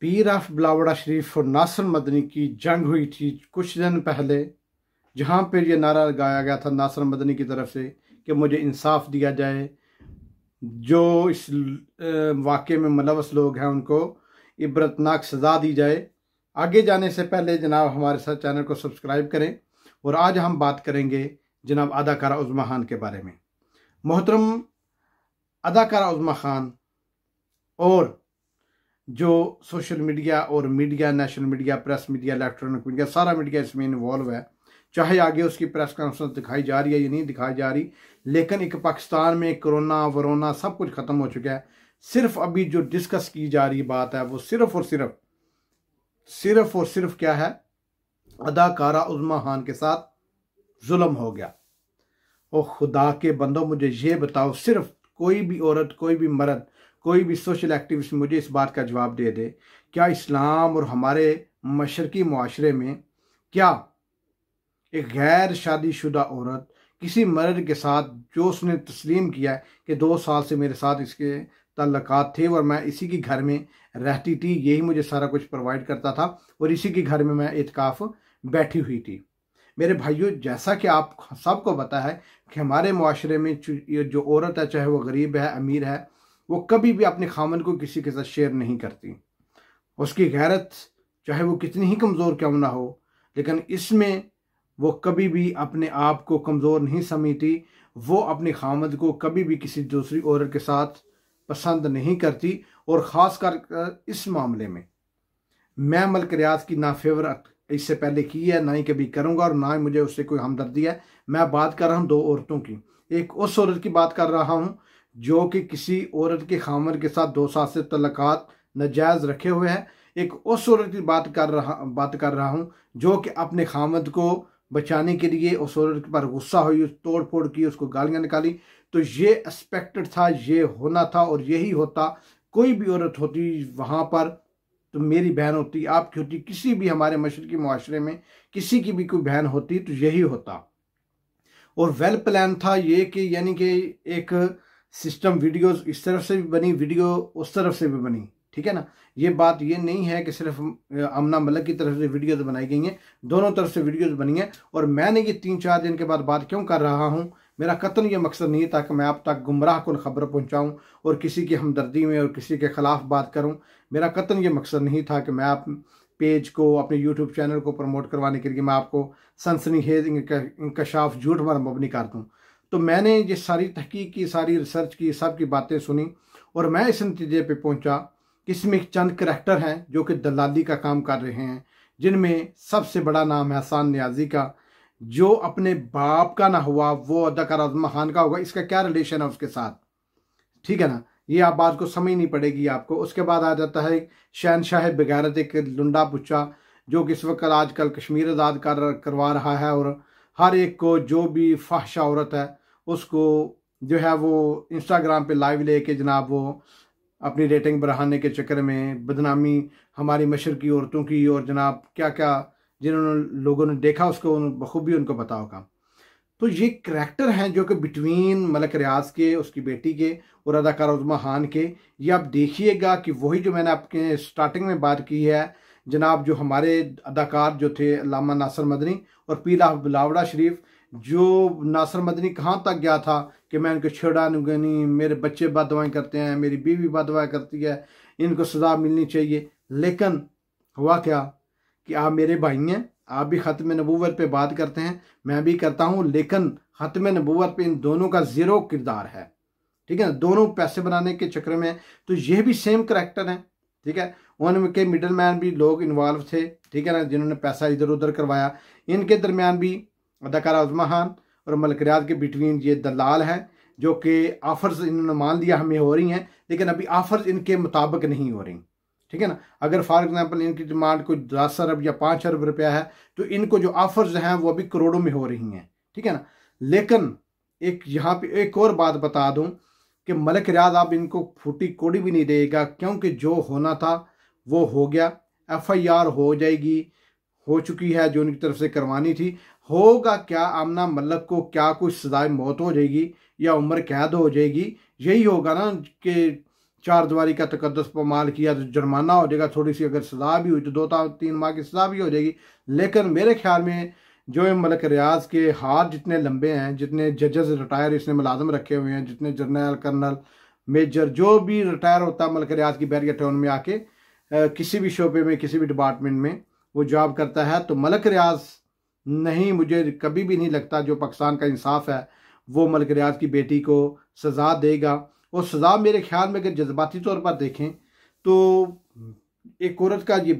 पीर ऑफ बिलावड़ा शरीफ और नासर मदनी की जंग हुई थी कुछ दिन पहले जहाँ पर यह नारा लगाया गया था नासर मदनी की तरफ से कि मुझे इंसाफ दिया जाए जो इस वाक़े में मुलवस लोग हैं उनको इबरतनाक सज़ा दी जाए आगे जाने से पहले जनाब हमारे साथ चैनल को सब्सक्राइब करें और आज हम बात करेंगे जनाब अदाकारा उज़मा खान के बारे में मोहतरम अदाकारा उज़मा खान और जो सोशल मीडिया और media national media press media electronic media सारा मीडिया इसमें इन्वॉल्व है चाहे आगे उसकी प्रेस कॉन्फ्रेंस दिखाई जा रही है या नहीं दिखाई जा रही लेकिन एक पाकिस्तान में कोरोना वरोना सब कुछ ख़त्म हो चुका है सिर्फ अभी जो डिस्कस की जा रही बात है वो सिर्फ और सिर्फ सिर्फ और सिर्फ क्या है अदाकारा उजमा खान के साथ जुल्म हो गया और खुदा के बंदो मुझे ये बताओ सिर्फ कोई भी औरत कोई भी मर्द कोई भी सोशल एक्टिविस्ट मुझे इस बात का जवाब दे दे क्या इस्लाम और हमारे मशरकी माशरे में क्या एक गैर शादीशुदा औरत किसी मर्द के साथ जो उसने तस्लीम किया है कि दो साल से मेरे साथ इसके तल्लक थे और मैं इसी के घर में रहती थी यही मुझे सारा कुछ प्रोवाइड करता था और इसी के घर में मैं इतकाफ़ बैठी हुई थी मेरे भाइयों जैसा कि आप सबको पता है कि हमारे माशरे में जो औरत है चाहे वो गरीब है अमीर है वो कभी भी अपने खामन को किसी के साथ शेयर नहीं करती उसकी गैरत चाहे वो कितनी ही कमज़ोर क्यों ना हो लेकिन इसमें वो कभी भी अपने आप को कमज़ोर नहीं समझती वो अपने खामद को कभी भी किसी दूसरी औरत के साथ पसंद नहीं करती और ख़ास कर इस मामले में मैं मलक रियाज की ना फेवर इससे पहले की है ना ही कभी करूँगा और ना ही मुझे उससे कोई हमदर्दी है मैं बात कर रहा हूँ दो औरतों की एक उस औरत की बात कर रहा हूँ जो कि किसी औरत के खामर के साथ दो साल से तलक़ात नजायज़ रखे हुए हैं एक उस औरत की बात कर रहा बात कर रहा हूँ जो कि अपने खामद को बचाने के लिए उस औरत पर गुस्सा हुई उस तोड़ फोड़ की उसको गालियाँ निकाली तो ये एक्सपेक्टेड था ये होना था और यही होता कोई भी औरत होती वहाँ पर तो मेरी बहन होती आपकी होती किसी भी हमारे मशरक़ी माशरे में किसी की भी कोई बहन होती तो यही होता और वेल प्लान था ये कि यानी कि एक सिस्टम वीडियोस इस तरफ से भी बनी वीडियो उस तरफ से भी बनी ठीक है ना ये बात ये नहीं है कि सिर्फ अमना मलक की तरफ से वीडियोज़ बनाई गई हैं दोनों तरफ से वीडियोज़ बनी हैं और मैंने ये तीन चार दिन के बाद बात क्यों कर रहा हूँ मेरा कतन ये मकसद नहीं है ताकि मैं आप तक गुमराह को खबर पहुँचाऊँ और किसी की हमदर्दी में और किसी के ख़िलाफ़ बात करूँ मेरा कतन ये मकसद नहीं था कि मैं आप पेज को अपने यूट्यूब चैनल को प्रमोट करवाने के लिए मैं आपको सनसनी हेज इंकशाफ झूठ मर मबनी कर दूँ तो मैंने ये सारी तहकीक की सारी रिसर्च की सब की बातें सुनी और मैं इस नतीजे पे पहुंचा कि इसमें चंद करेक्टर हैं जो कि दलाली का काम कर रहे हैं जिनमें सबसे बड़ा नाम है न्याजी का जो अपने बाप का ना हुआ वो अदाकार आजमा खान का होगा इसका क्या रिलेशन है उसके साथ ठीक है ना ये आप बात को नहीं पड़ेगी आपको उसके बाद आ जाता है शहनशाह बगैरत एक लुंडा पुच्चा जो कि इस वक्त आजकल कश्मीर आज़ाद कर करवा रहा है और हर एक को जो भी फाहशा औरत है उसको जो है वो इंस्टाग्राम पे लाइव लेके जनाब वो अपनी रेटिंग बढ़ाने के चक्कर में बदनामी हमारी मशर की औरतों की और जनाब क्या क्या जिन्होंने लोगों ने देखा उसको उन बखूबी उनको पता होगा तो ये करैक्टर हैं जो कि बिटवीन मलक रियाज के उसकी बेटी के और अदाकार उजमा खान के ये आप देखिएगा कि वही जो मैंने आपके स्टार्टिंग में बात की है जनाब जो हमारे अदाकार जो थे लामा नासर मदनी और पीला बिलावड़ा शरीफ जो नासर मदनी कहाँ तक गया था कि मैं इनको छेड़ा नहीं मेरे बच्चे बदवाएँ करते हैं मेरी बीवी बदवाएँ करती है इनको सजा मिलनी चाहिए लेकिन हुआ क्या कि आप मेरे भाई हैं आप भी ख़त्म नबूवत पे बात करते हैं मैं भी करता हूँ लेकिन ख़त्म नबूवत पे इन दोनों का ज़ीरो किरदार है ठीक है दोनों पैसे बनाने के चक्कर में तो ये भी सेम करेक्टर हैं ठीक है उनके मिडल मैन भी लोग इन्वॉल्व थे ठीक है ना जिन्होंने पैसा इधर उधर करवाया इनके दरमियान भी अदाकारा खान और मलिक रियाज के बिटवीन ये दलाल हैं जो कि ऑफ़र्स इन्होंने मान लिया हमें हो रही हैं लेकिन अभी ऑफ़र्स इनके मुताबिक नहीं हो रही ठीक है ना अगर फॉर एग्ज़ाम्पल इनकी डिमांड कोई दस अरब या पाँच अरब रुपया है तो इनको जो ऑफ़र्स हैं वो अभी करोड़ों में हो रही हैं ठीक है ना लेकिन एक यहाँ पे एक और बात बता दूँ कि मलक रियाज आप इनको फूटी कोड़ी भी नहीं देगा क्योंकि जो होना था वो हो गया एफ आई आर हो जाएगी हो चुकी है जो उनकी तरफ से करवानी थी होगा क्या आमना मलक को क्या कुछ सदाए मौत हो जाएगी या उम्र कैद हो जाएगी यही होगा ना कि चार दीवारी का तकदस पमाल किया तो जुर्माना हो जाएगा थोड़ी सी अगर सजा भी हुई तो दो तीन माह की सजा भी हो जाएगी लेकिन मेरे ख्याल में जो मलक रियाज के हाथ जितने लंबे हैं जितने जजेस रिटायर इसने मुलाजम रखे हुए हैं जितने जर्नल कर्नल मेजर जो भी रिटायर होता है मलक रियाज की टाउन में आके किसी भी शोबे में किसी भी डिपार्टमेंट में वो जॉब करता है तो मलक रियाज नहीं मुझे कभी भी नहीं लगता जो पाकिस्तान का इंसाफ है वो मलिक रियाज की बेटी को सज़ा देगा और सज़ा मेरे ख्याल में अगर जज्बाती तौर पर देखें तो एक औरत का ये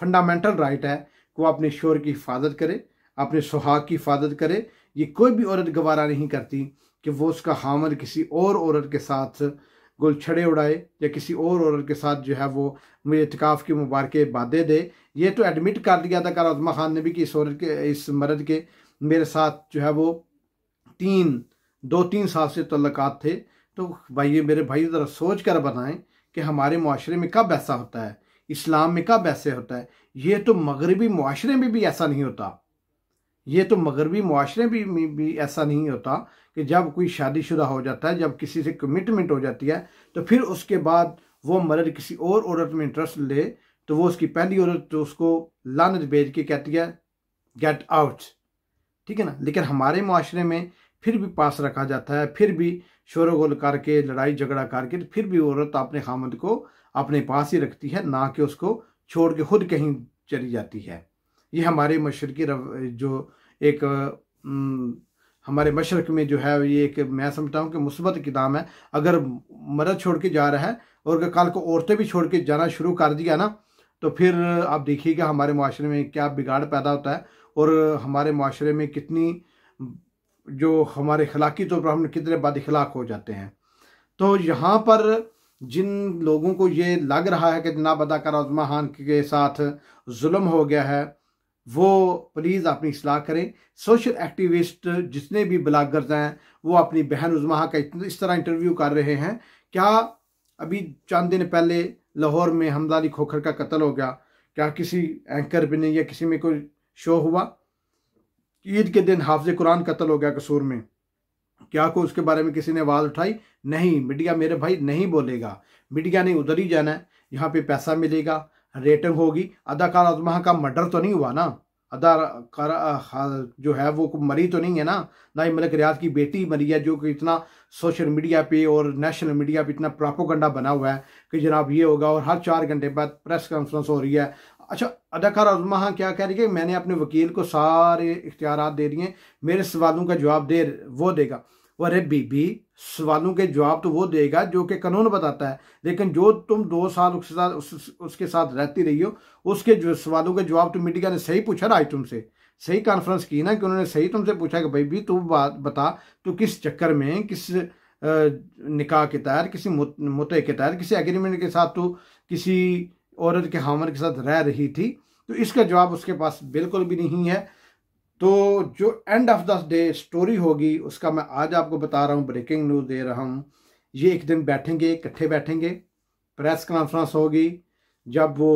फंडामेंटल राइट है कि वो अपने शोर की हिफाजत करे अपने सुहाग की हिफाजत करे ये कोई भी औरत गवारा नहीं करती कि वो उसका हामल किसी और औरत के साथ गुल छड़े उड़ाए या किसी और औरत के साथ जो है वो मुझे इतकाफ़ की मुबारक बाधे दे ये तो एडमिट कर दिया था कल आजमा ख़ान ने भी कि इस औरत के इस मर्द के मेरे साथ जो है वो तीन दो तीन साल से तल्लक थे तो भाई मेरे भाई ज़रा सोच कर बताएं कि हमारे माशरे में कब ऐसा होता है इस्लाम में कब ऐसे होता है ये तो मगरबी माशरे में भी ऐसा नहीं होता ये तो मगरबी माशरे भी, भी ऐसा नहीं होता कि जब कोई शादीशुदा हो जाता है जब किसी से कमिटमेंट हो जाती है तो फिर उसके बाद वो मर्द किसी और औरत में इंटरेस्ट ले तो वो उसकी पहली औरत तो उसको लानत भेज के कहती है गेट आउट ठीक है ना लेकिन हमारे माशरे में फिर भी पास रखा जाता है फिर भी शोर गोल करके लड़ाई झगड़ा करके तो फिर भी औरत अपने खामद को अपने पास ही रखती है ना कि उसको छोड़ के खुद कहीं चली जाती है ये हमारे मशरकी जो एक हमारे मशरक में जो है ये एक मैं समझता हूँ कि मुसबत किताब है अगर मर्द छोड़ के जा रहा है और अगर कल को औरतें भी छोड़ के जाना शुरू कर दिया ना तो फिर आप देखिएगा हमारे माशरे में क्या बिगाड़ पैदा होता है और हमारे माशरे में कितनी जो हमारे खलाकी तौर तो पर हम कितने बद अखलाक हो जाते हैं तो यहाँ पर जिन लोगों को ये लग रहा है कि जनाब अदाकार आजमा खान के साथ जुल्म हो गया है वो प्लीज़ अपनी सलाह करें सोशल एक्टिविस्ट जितने भी ब्लागर्स हैं वो अपनी बहन उजमा का इस तरह इंटरव्यू कर रहे हैं क्या अभी चंद दिन पहले लाहौर में हमदानी खोखर का कत्ल हो गया क्या किसी एंकर नहीं या किसी में कोई शो हुआ ईद के दिन हाफज कुरान कत्ल हो गया कसूर में क्या को उसके बारे में किसी ने आवाज़ उठाई नहीं मीडिया मेरे भाई नहीं बोलेगा मीडिया ने उधर ही जाना है यहाँ पे पैसा मिलेगा रेटिंग होगी अदाकार आजमा का मर्डर तो नहीं हुआ ना अदाकार जो है वो मरी तो नहीं है ना ना ही मलिक रियाज की बेटी मरी है जो कि इतना सोशल मीडिया पे और नेशनल मीडिया पे इतना प्रापोगंडा बना हुआ है कि जनाब ये होगा और हर चार घंटे बाद प्रेस कॉन्फ्रेंस हो रही है अच्छा अदाकार अजमा हाँ, क्या कह रही है मैंने अपने वकील को सारे इख्तियार दे दिए मेरे सवालों का जवाब दे वो देगा और अरे बीबी सवालों के जवाब तो वो देगा जो कि कानून बताता है लेकिन जो तुम दो साल उसके साथ उस, उसके साथ रहती रही हो उसके जो सवालों के जवाब तो मीडिया ने सही पूछा ना आज तुमसे सही कॉन्फ्रेंस की ना कि उन्होंने सही तुमसे पूछा कि भाई भी तू बात बता तू किस चक्कर में किस निकाह के तहत किसी मुते के तहत किसी एग्रीमेंट के साथ तो किसी औरत के हामर के साथ रह रही थी तो इसका जवाब उसके पास बिल्कुल भी नहीं है तो जो end of the day story होगी उसका मैं आज आपको बता रहा हूँ ब्रेकिंग न्यूज़ दे रहा हूँ ये एक दिन बैठेंगे इकट्ठे बैठेंगे प्रेस कॉन्फ्रेंस होगी जब वो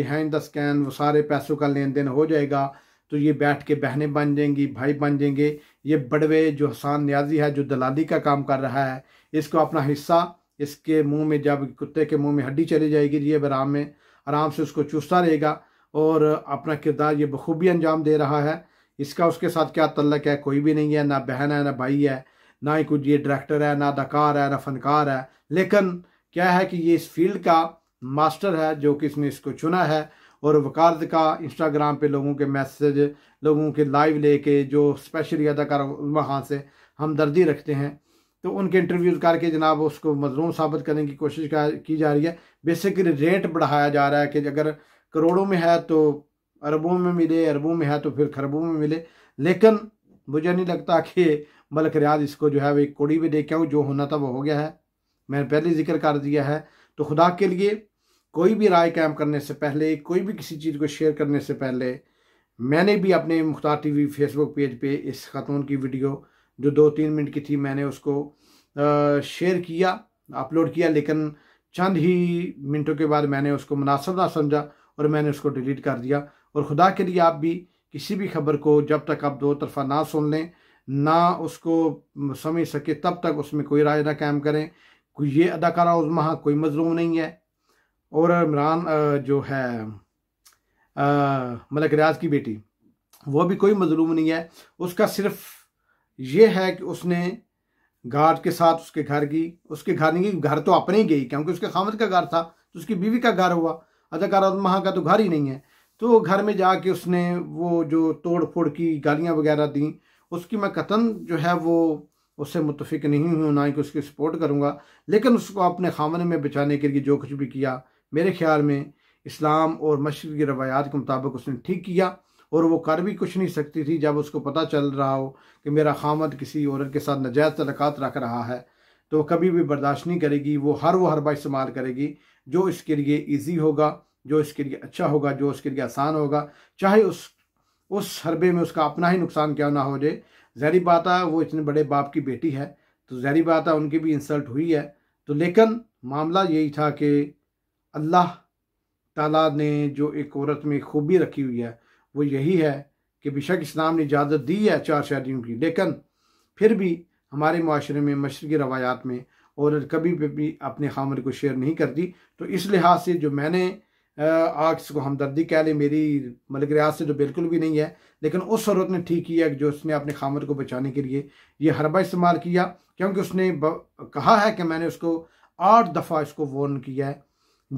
बिहाइंड द स्कैन वो सारे पैसों का लेन देन हो जाएगा तो ये बैठ के बहनें बन जाएंगी भाई बन जाएंगे ये बड़वे जो हसान न्याजी है जो दलाली का काम कर रहा है इसको अपना हिस्सा इसके मुंह में जब कुत्ते के मुंह में हड्डी चली जाएगी ये आराम में आराम से उसको चूसता रहेगा और अपना किरदार ये बखूबी अंजाम दे रहा है इसका उसके साथ क्या तल्लक है कोई भी नहीं है ना बहन है ना भाई है ना ही कुछ ये डायरेक्टर है ना अदाकार है ना फनकार है लेकिन क्या है कि ये इस फील्ड का मास्टर है जो कि इसने इसको चुना है और वकार का इंस्टाग्राम पे लोगों के मैसेज लोगों के लाइव लेके जो स्पेशली अदाकार वहाँ से हमदर्दी रखते हैं तो उनके इंटरव्यूज करके जनाब उसको मजलूम साबित करने की कोशिश की जा रही है बेसिकली रेट बढ़ाया जा रहा है कि अगर करोड़ों में है तो अरबों में मिले अरबों में है तो फिर खरबों में मिले लेकिन मुझे नहीं लगता कि मलक रियाज इसको जो है वो एक कोड़ी दे के आऊँ जो होना था वो हो गया है मैंने पहले जिक्र कर दिया है तो खुदा के लिए कोई भी राय कायम करने से पहले कोई भी किसी चीज़ को शेयर करने से पहले मैंने भी अपने मुख्तार टीवी फेसबुक पेज पे इस खातून की वीडियो जो दो तीन मिनट की थी मैंने उसको शेयर किया अपलोड किया लेकिन चंद ही मिनटों के बाद मैंने उसको मुनासिब ना समझा और मैंने उसको डिलीट कर दिया और खुदा के लिए आप भी किसी भी खबर को जब तक आप दो तरफा ना सुन लें ना उसको समझ सके तब तक उसमें कोई राय ना कायम करें कोई ये अदाकारा उजमा कोई मजलूम नहीं है और इमरान जो है मलक रियाज की बेटी वह भी कोई मजलूम नहीं है उसका सिर्फ ये है कि उसने गार्ड के साथ उसके घर की उसके घर नहीं गई घर तो अपने ही गई क्योंकि उसके खामद का घर था तो उसकी बीवी का घर हुआ अदाकारा उजमा का तो घर ही नहीं है तो घर में जाके उसने वो जो तोड़ फोड़ की गालियाँ वगैरह दी उसकी मैं कतन जो है वो उससे मुतफिक नहीं हूँ ना ही कि उसकी सपोर्ट करूँगा लेकिन उसको अपने खामने में बचाने के लिए जो कुछ भी किया मेरे ख्याल में इस्लाम और मशरक़ की रवायात के मुताबिक उसने ठीक किया और वो कर भी कुछ नहीं सकती थी जब उसको पता चल रहा हो कि मेरा खामद किसी औरत के साथ नजायज़ तलक़ात रख रहा है तो कभी भी बर्दाश्त नहीं करेगी वो हर वो हरबा इस्तेमाल करेगी जो इसके लिए ईजी होगा जो इसके लिए अच्छा होगा जो उसके लिए आसान होगा चाहे उस उस हरबे में उसका अपना ही नुकसान क्या ना हो जाए जहरी बात है वो इतने बड़े बाप की बेटी है तो जहरी बात है उनकी भी इंसल्ट हुई है तो लेकिन मामला यही था कि अल्लाह ताला ने जो एक औरत में खूबी रखी हुई है वो यही है कि बेशक इस्लाम ने इजाज़त दी है चार शादियों की लेकिन फिर भी हमारे माशरे में मशरक़ी रवायात में औरत कभी भी अपने खामर को शेयर नहीं करती तो इस लिहाज से जो मैंने आग इसको हमदर्दी कह लें मेरी मलिक मतलब रियाज से तो बिल्कुल भी नहीं है लेकिन उस औरत ने ठीक किया जो उसने अपने खामर को बचाने के लिए ये हरबा इस्तेमाल किया क्योंकि उसने कहा है कि मैंने उसको आठ दफ़ा इसको वार्न किया है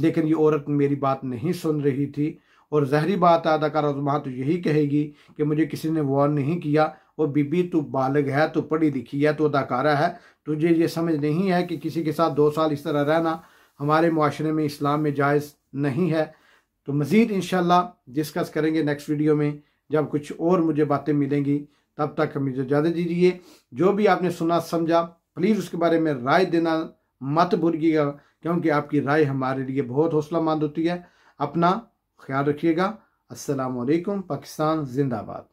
लेकिन ये औरत मेरी बात नहीं सुन रही थी और जहरी बात अदाकार उजमा तो यही कहेगी कि मुझे किसी ने वॉर्न नहीं किया और बीबी तू बालग है तो पढ़ी लिखी है तो अदाकारा है तुझे ये समझ नहीं है कि किसी के साथ दो साल इस तरह रहना हमारे माशरे में इस्लाम में जायज़ नहीं है तो मज़ीद इन डिस्कस करेंगे नेक्स्ट वीडियो में जब कुछ और मुझे बातें मिलेंगी तब तक मुझे इजाज़त दीजिए जो भी आपने सुना समझा प्लीज़ उसके बारे में राय देना मत भूलिएगा क्योंकि आपकी राय हमारे लिए बहुत हौसला मंद होती है अपना ख्याल रखिएगा असलकम पाकिस्तान जिंदाबाद